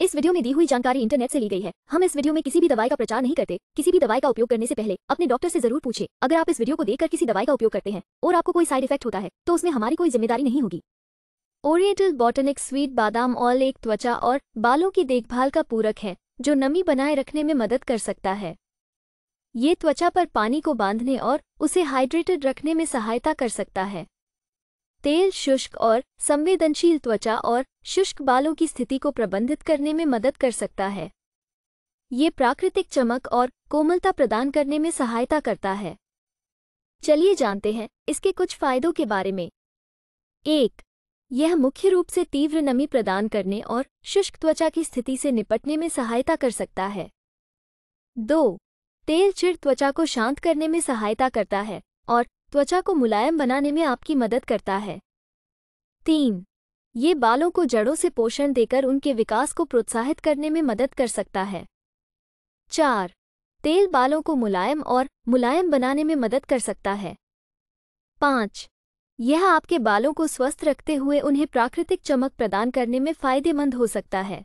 इस वीडियो में दी हुई जानकारी इंटरनेट से ली गई है हम इस वीडियो में किसी भी दवाई का प्रचार नहीं करते किसी भी दवाई का उपयोग करने से पहले अपने डॉक्टर से जरूर पूछे अगर आप इस वीडियो को देखकर किसी दवाई का उपयोग करते हैं और आपको कोई साइड इफेक्ट होता है तो उसमें हमारी कोई जिम्मेदारी नहीं होगी ओरिएटल बॉटनिक स्वीट बादाम ऑल एक त्वचा और बालों की देखभाल का पूरक है जो नमी बनाए रखने में मदद कर सकता है ये त्वचा पर पानी को बांधने और उसे हाइड्रेटेड रखने में सहायता कर सकता है तेल शुष्क और संवेदनशील त्वचा और शुष्क बालों की स्थिति को प्रबंधित करने में मदद कर सकता है ये प्राकृतिक चमक और कोमलता प्रदान करने में सहायता करता है चलिए जानते हैं इसके कुछ फायदों के बारे में एक यह मुख्य रूप से तीव्र नमी प्रदान करने और शुष्क त्वचा की स्थिति से निपटने में सहायता कर सकता है दो तेल चिड़ त्वचा को शांत करने में सहायता करता है और त्वचा को मुलायम बनाने में आपकी मदद करता है तीन ये बालों को जड़ों से पोषण देकर उनके विकास को प्रोत्साहित करने में मदद कर सकता है चार तेल बालों को मुलायम और मुलायम बनाने में मदद कर सकता है पाँच यह आपके बालों को स्वस्थ रखते हुए उन्हें प्राकृतिक चमक प्रदान करने में फायदेमंद हो सकता है